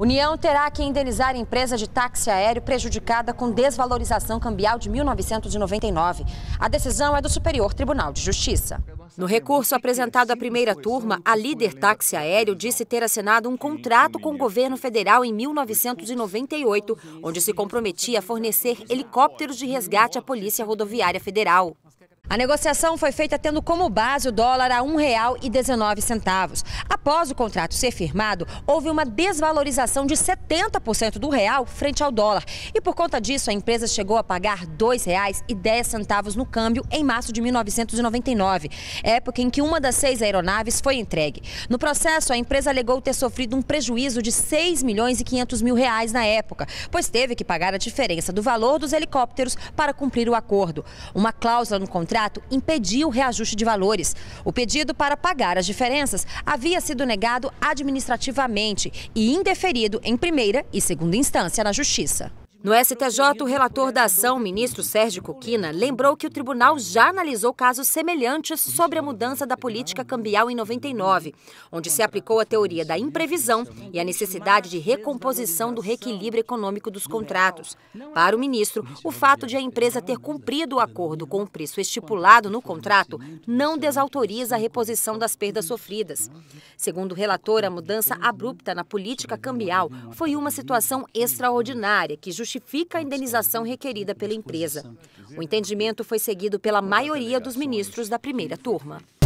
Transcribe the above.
União terá que indenizar a empresa de táxi aéreo prejudicada com desvalorização cambial de 1999. A decisão é do Superior Tribunal de Justiça. No recurso apresentado à primeira turma, a líder táxi aéreo disse ter assinado um contrato com o governo federal em 1998, onde se comprometia a fornecer helicópteros de resgate à Polícia Rodoviária Federal. A negociação foi feita tendo como base o dólar a R$ 1,19. Após o contrato ser firmado, houve uma desvalorização de 70% do real frente ao dólar. E por conta disso, a empresa chegou a pagar R$ 2,10 no câmbio em março de 1999, época em que uma das seis aeronaves foi entregue. No processo, a empresa alegou ter sofrido um prejuízo de 6 milhões e 500 mil reais na época, pois teve que pagar a diferença do valor dos helicópteros para cumprir o acordo. Uma cláusula no contrato contrato impediu o reajuste de valores. O pedido para pagar as diferenças havia sido negado administrativamente e indeferido em primeira e segunda instância na Justiça. No STJ, o relator da ação, ministro Sérgio Coquina, lembrou que o tribunal já analisou casos semelhantes sobre a mudança da política cambial em 99, onde se aplicou a teoria da imprevisão e a necessidade de recomposição do reequilíbrio econômico dos contratos. Para o ministro, o fato de a empresa ter cumprido o acordo com o preço estipulado no contrato não desautoriza a reposição das perdas sofridas. Segundo o relator, a mudança abrupta na política cambial foi uma situação extraordinária que justifica justifica a indenização requerida pela empresa. O entendimento foi seguido pela maioria dos ministros da primeira turma.